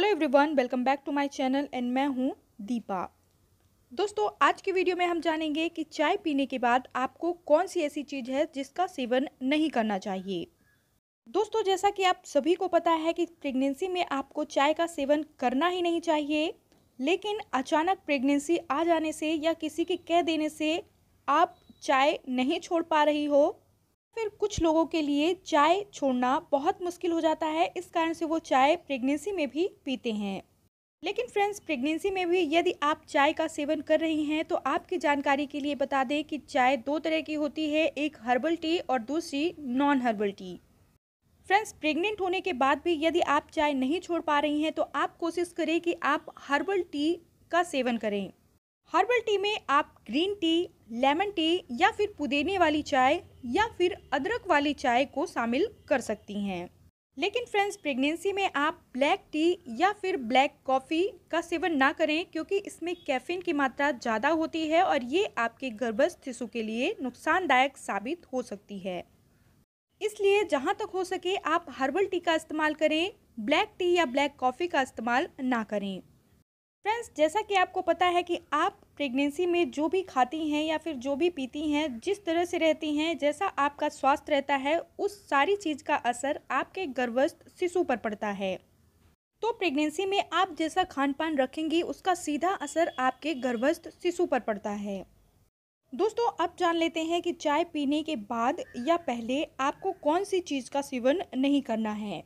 hello everyone welcome back to my channel and मैं हूं दीपा दोस्तों आज की वीडियो में हम जानेंगे कि चाय पीने के बाद आपको कौन सी ऐसी चीज़ है जिसका सेवन नहीं करना चाहिए दोस्तों जैसा कि आप सभी को पता है कि प्रेगनेंसी में आपको चाय का सेवन करना ही नहीं चाहिए लेकिन अचानक प्रेगनेंसी आ जाने से या किसी के कह देने से आप चाय नहीं छोड़ पा रही हो फिर कुछ लोगों के लिए चाय छोड़ना बहुत मुश्किल हो जाता है इस कारण से वो चाय प्रेगनेंसी में भी पीते हैं लेकिन फ्रेंड्स प्रेगनेंसी में भी यदि आप चाय का सेवन कर रही हैं तो आपकी जानकारी के लिए बता दें कि चाय दो तरह की होती है एक हर्बल टी और दूसरी non herbal tea friends pregnant होने के बाद भी यदि आप चाय नहीं छोड़ पा रही हैं तो आप कोशिश करें कि आप हर्बल टी का सेवन करें हर्बल टी में आप ग्रीन टी लेमन टी या फिर पुदेने वाली चाय या फिर अदरक वाली चाय को शामिल कर सकती हैं लेकिन फ्रेंड्स प्रेगनेंसी में आप ब्लैक टी या फिर ब्लैक कॉफ़ी का सेवन ना करें क्योंकि इसमें कैफीन की मात्रा ज़्यादा होती है और ये आपके गर्भस्थ शिशु के लिए नुकसानदायक साबित हो सकती है इसलिए जहाँ तक हो सके आप हर्बल टी का इस्तेमाल करें ब्लैक टी या ब्लैक कॉफ़ी का इस्तेमाल ना करें फ्रेंड्स जैसा कि आपको पता है कि आप प्रेगनेंसी में जो भी खाती हैं या फिर जो भी पीती हैं जिस तरह से रहती हैं जैसा आपका स्वास्थ्य रहता है उस सारी चीज़ का असर आपके गर्भस्थ शिशु पर पड़ता है तो प्रेगनेंसी में आप जैसा खान पान रखेंगी उसका सीधा असर आपके गर्भस्थ शिशु पर पड़ता है दोस्तों अब जान लेते हैं कि चाय पीने के बाद या पहले आपको कौन सी चीज़ का सेवन नहीं करना है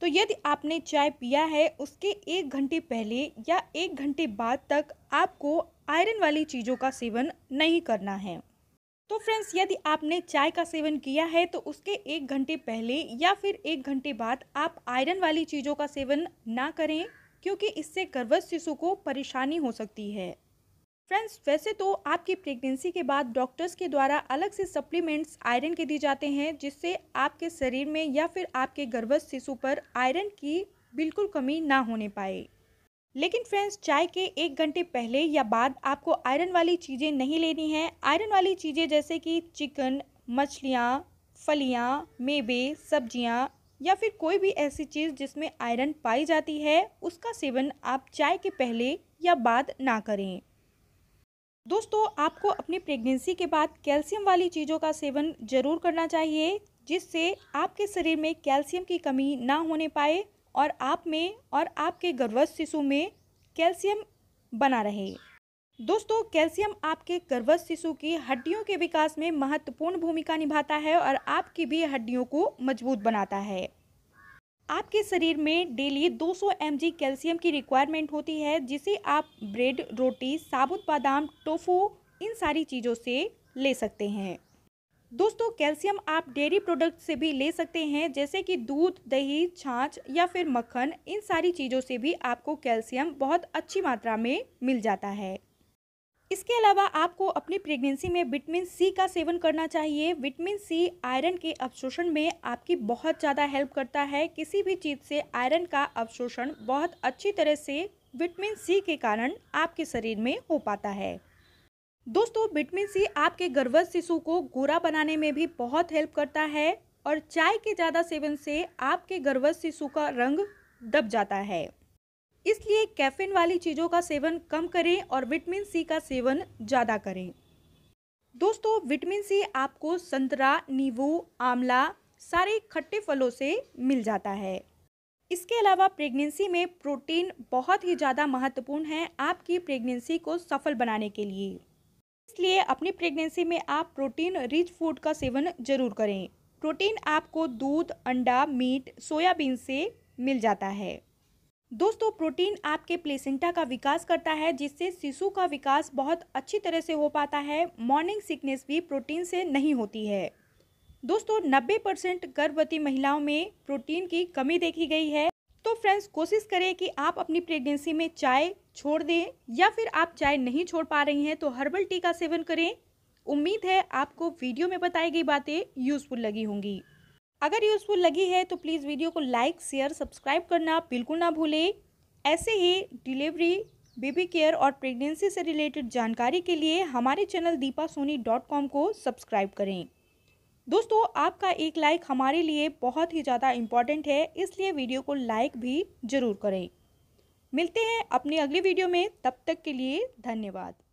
तो यदि आपने चाय पिया है उसके एक घंटे पहले या एक घंटे बाद तक आपको आयरन वाली चीज़ों का सेवन नहीं करना है तो फ्रेंड्स यदि आपने चाय का सेवन किया है तो उसके एक घंटे पहले या फिर एक घंटे बाद आप आयरन वाली चीज़ों का सेवन ना करें क्योंकि इससे गर्भस्थ शिशु को परेशानी हो सकती है फ्रेंड्स वैसे तो आपकी प्रेगनेंसी के बाद डॉक्टर्स के द्वारा अलग से सप्लीमेंट्स आयरन के दिए जाते हैं जिससे आपके शरीर में या फिर आपके गर्भस्थ शिशु पर आयरन की बिल्कुल कमी ना होने पाए लेकिन फ्रेंड्स चाय के एक घंटे पहले या बाद आपको आयरन वाली चीज़ें नहीं लेनी है आयरन वाली चीज़ें जैसे कि चिकन मछलियाँ फलियाँ मेवे सब्जियाँ या फिर कोई भी ऐसी चीज़ जिसमें आयरन पाई जाती है उसका सेवन आप चाय के पहले या बाद ना करें दोस्तों आपको अपनी प्रेगनेंसी के बाद कैल्शियम वाली चीज़ों का सेवन जरूर करना चाहिए जिससे आपके शरीर में कैल्शियम की कमी ना होने पाए और आप में और आपके गर्भस्थ शिशु में कैल्शियम बना रहे दोस्तों कैल्शियम आपके गर्भस्थ शिशु की हड्डियों के विकास में महत्वपूर्ण भूमिका निभाता है और आपकी भी हड्डियों को मजबूत बनाता है आपके शरीर में डेली 200 सौ कैल्शियम की रिक्वायरमेंट होती है जिसे आप ब्रेड रोटी साबुत बादाम टोफू इन सारी चीज़ों से ले सकते हैं दोस्तों कैल्शियम आप डेयरी प्रोडक्ट से भी ले सकते हैं जैसे कि दूध दही छाछ या फिर मक्खन इन सारी चीज़ों से भी आपको कैल्शियम बहुत अच्छी मात्रा में मिल जाता है इसके अलावा आपको अपनी प्रेगनेंसी में विटामिन सी का सेवन करना चाहिए विटामिन सी आयरन के अवशोषण में आपकी बहुत ज़्यादा हेल्प करता है किसी भी चीज़ से आयरन का अवशोषण बहुत अच्छी तरह से विटामिन सी के कारण आपके शरीर में हो पाता है दोस्तों विटामिन सी आपके गर्भस्थ शिशु को गोरा बनाने में भी बहुत हेल्प करता है और चाय के ज़्यादा सेवन से आपके गर्भवत शिशु का रंग दब जाता है इसलिए कैफीन वाली चीज़ों का सेवन कम करें और विटामिन सी का सेवन ज़्यादा करें दोस्तों विटामिन सी आपको संतरा नींबू आंवला सारे खट्टे फलों से मिल जाता है इसके अलावा प्रेगनेंसी में प्रोटीन बहुत ही ज़्यादा महत्वपूर्ण है आपकी प्रेगनेंसी को सफल बनाने के लिए इसलिए अपनी प्रेगनेंसी में आप प्रोटीन रिच फूड का सेवन जरूर करें प्रोटीन आपको दूध अंडा मीट सोयाबीन से मिल जाता है दोस्तों प्रोटीन आपके प्लेसेंटा का विकास करता है जिससे शिशु का विकास बहुत अच्छी तरह से हो पाता है मॉर्निंग सिकनेस भी प्रोटीन से नहीं होती है दोस्तों 90 परसेंट गर्भवती महिलाओं में प्रोटीन की कमी देखी गई है तो फ्रेंड्स कोशिश करें कि आप अपनी प्रेगनेंसी में चाय छोड़ दें या फिर आप चाय नहीं छोड़ पा रही हैं तो हर्बल टी का सेवन करें उम्मीद है आपको वीडियो में बताई गई बातें यूज़फुल लगी होंगी अगर यूज़फुल लगी है तो प्लीज़ वीडियो को लाइक शेयर सब्सक्राइब करना बिल्कुल ना भूलें ऐसे ही डिलीवरी बेबी केयर और प्रेगनेंसी से रिलेटेड जानकारी के लिए हमारे channel Deepa Soni dot com को सब्सक्राइब करें दोस्तों आपका एक लाइक हमारे लिए बहुत ही ज़्यादा इम्पॉर्टेंट है इसलिए वीडियो को लाइक भी ज़रूर करें मिलते हैं अपने अगले वीडियो में तब तक के लिए धन्यवाद